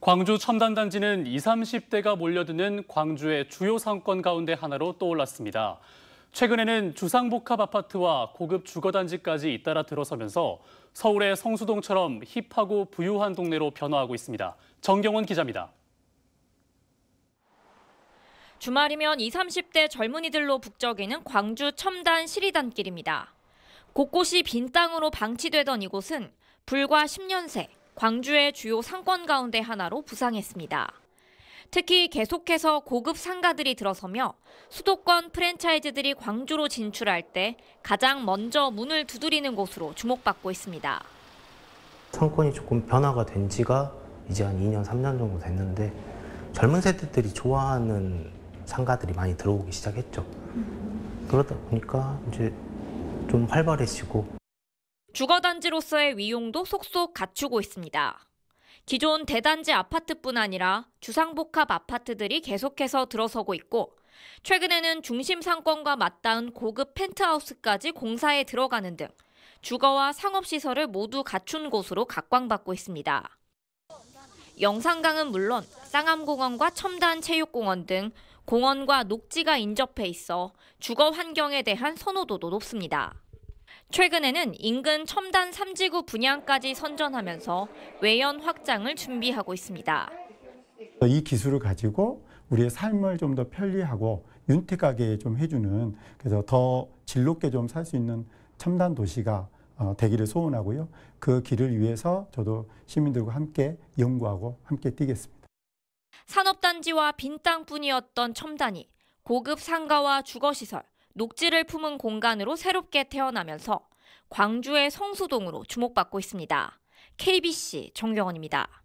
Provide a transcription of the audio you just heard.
광주 첨단단지는 20, 30대가 몰려드는 광주의 주요 상권 가운데 하나로 떠올랐습니다. 최근에는 주상복합 아파트와 고급 주거단지까지 잇따라 들어서면서 서울의 성수동처럼 힙하고 부유한 동네로 변화하고 있습니다. 정경원 기자입니다. 주말이면 20, 30대 젊은이들로 북적이는 광주 첨단 시리단길입니다. 곳곳이 빈 땅으로 방치되던 이곳은 불과 10년 새 광주의 주요 상권 가운데 하나로 부상했습니다. 특히 계속해서 고급 상가들이 들어서며 수도권 프랜차이즈들이 광주로 진출할 때 가장 먼저 문을 두드리는 곳으로 주목받고 있습니다. 상권이 조금 변화가 된 지가 이제 한 2년, 3년 정도 됐는데 젊은 세대들이 좋아하는 상가들이 많이 들어오기 시작했죠. 그러다 보니까 이제 좀 활발해지고 주거단지로서의 위용도 속속 갖추고 있습니다. 기존 대단지 아파트뿐 아니라 주상복합 아파트들이 계속해서 들어서고 있고 최근에는 중심 상권과 맞닿은 고급 펜트하우스까지 공사에 들어가는 등 주거와 상업시설을 모두 갖춘 곳으로 각광받고 있습니다. 영산강은 물론 쌍암공원과 첨단체육공원 등 공원과 녹지가 인접해 있어 주거 환경에 대한 선호도도 높습니다. 최근에는 인근 첨단 3지구 분양까지 선전하면서 외연 확장을 준비하고 있습니다. 이 기술을 가지고 우리의 삶을 좀 더 편리하고 윤택하게 좀 해주는 그래서 더 질높게 좀 살 수 있는 첨단 도시가 어, 되기를 소원하고요. 그 길을 위해서 저도 시민들과 함께 연구하고 함께 뛰겠습니다. 산업단지와 빈 땅뿐이었던 첨단이 고급 상가와 주거시설, 녹지를 품은 공간으로 새롭게 태어나면서 광주의 성수동으로 주목받고 있습니다. KBC 정경원입니다.